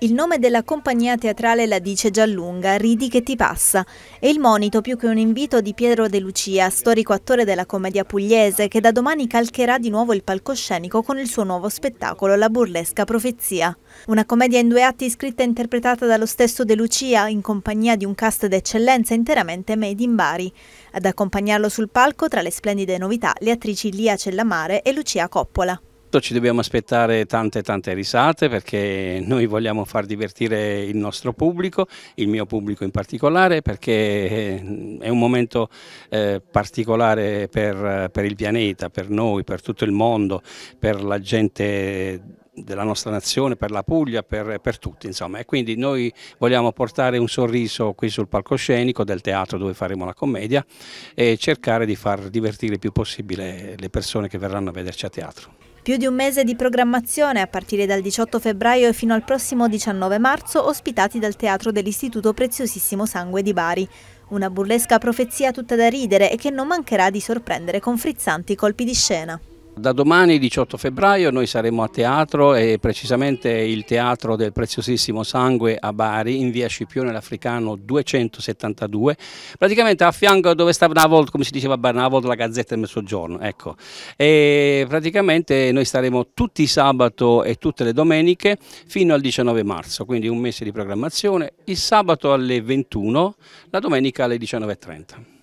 Il nome della compagnia teatrale la dice già lunga, Ridi che ti passa. È il monito più che un invito di Pietro De Lucia, storico attore della commedia pugliese, che da domani calcherà di nuovo il palcoscenico con il suo nuovo spettacolo La burlesca profezia. Una commedia in due atti scritta e interpretata dallo stesso De Lucia in compagnia di un cast d'eccellenza interamente made in Bari. Ad accompagnarlo sul palco, tra le splendide novità, le attrici Lia Cellamare e Lucia Coppola soprattutto ci dobbiamo aspettare tante tante risate perché noi vogliamo far divertire il nostro pubblico, il mio pubblico in particolare perché eh, è un momento eh, particolare per, per il pianeta, per noi, per tutto il mondo, per la gente della nostra nazione, per la Puglia, per, per, tutti insomma e quindi noi vogliamo portare un sorriso qui sul palcoscenico del teatro dove faremo la commedia e cercare di far divertire il più possibile le persone che verranno a vederci a teatro. Più di un mese di programmazione a partire dal 18 febbraio e fino al prossimo 19 marzo ospitati dal Teatro dell'Istituto Preziosissimo Sangue di Bari. Una burlesca profezia tutta da ridere e che non mancherà di sorprendere con frizzanti colpi di scena. Da domani 18 febbraio noi saremo a teatro e precisamente il teatro del preziosissimo sangue a Bari in via Scipione l'Africano 272 praticamente a fianco dove sta Navold come si diceva a Bari Navold la Gazzetta del Mezzogiorno ecco e praticamente noi staremo tutti i sabato e tutte le domeniche fino al 19 marzo quindi un mese di programmazione il sabato alle 21 la domenica alle 19.30